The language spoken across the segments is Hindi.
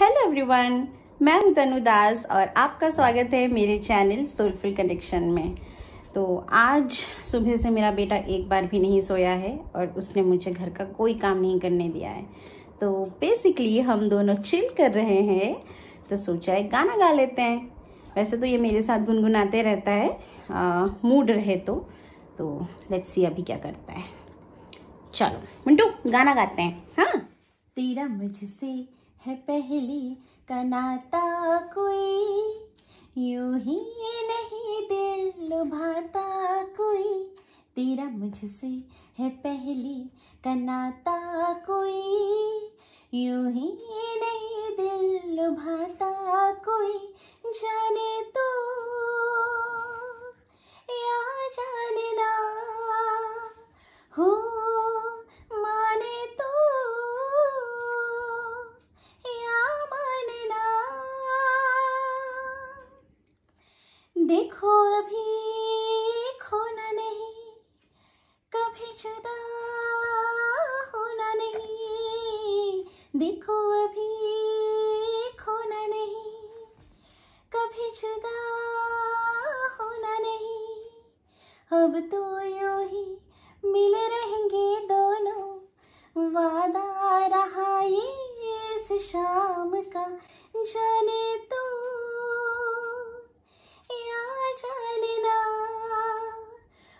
हेलो एवरीवन मैं हूं तनु दास और आपका स्वागत है मेरे चैनल सोलफुल कनेक्शन में तो आज सुबह से मेरा बेटा एक बार भी नहीं सोया है और उसने मुझे घर का कोई काम नहीं करने दिया है तो बेसिकली हम दोनों चिल कर रहे हैं तो सोचा है गाना गा लेते हैं वैसे तो ये मेरे साथ गुनगुनाते रहता है आ, मूड रहे तो तो लेट्स सी अभी क्या करता है चलो मिंटू गाना गाते हैं हाँ तेरा मुझसे है पहली कनाता कोई यूं ही नहीं दिल लुभाता कोई तेरा मुझसे है पहली कनाता कोई यूं ही नहीं दिल लुभाता कोई जाने तो देखो अभी खोना नहीं कभी जुदा होना नहीं देखो अभी खोना नहीं कभी जुदा होना नहीं अब तो यू ही मिल रहेंगे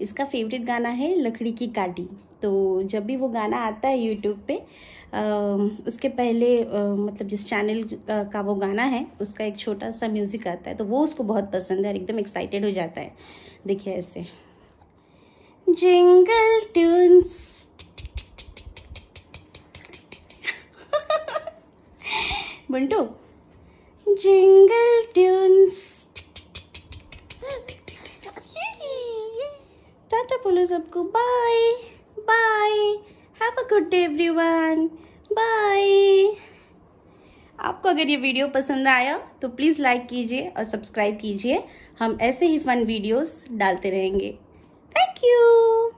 इसका फेवरेट गाना है लकड़ी की काटी तो जब भी वो गाना आता है यूट्यूब पे आ, उसके पहले आ, मतलब जिस चैनल का का वो गाना है उसका एक छोटा सा म्यूज़िक आता है तो वो उसको बहुत पसंद है और एकदम एक्साइटेड हो जाता है देखिए ऐसे जिंगल ट्यून्स बंटू जिंगल ट्यून सबको bye bye have a good day everyone bye आपको अगर ये वीडियो पसंद आया तो प्लीज़ लाइक कीजिए और सब्सक्राइब कीजिए हम ऐसे ही फन वीडियोस डालते रहेंगे थैंक यू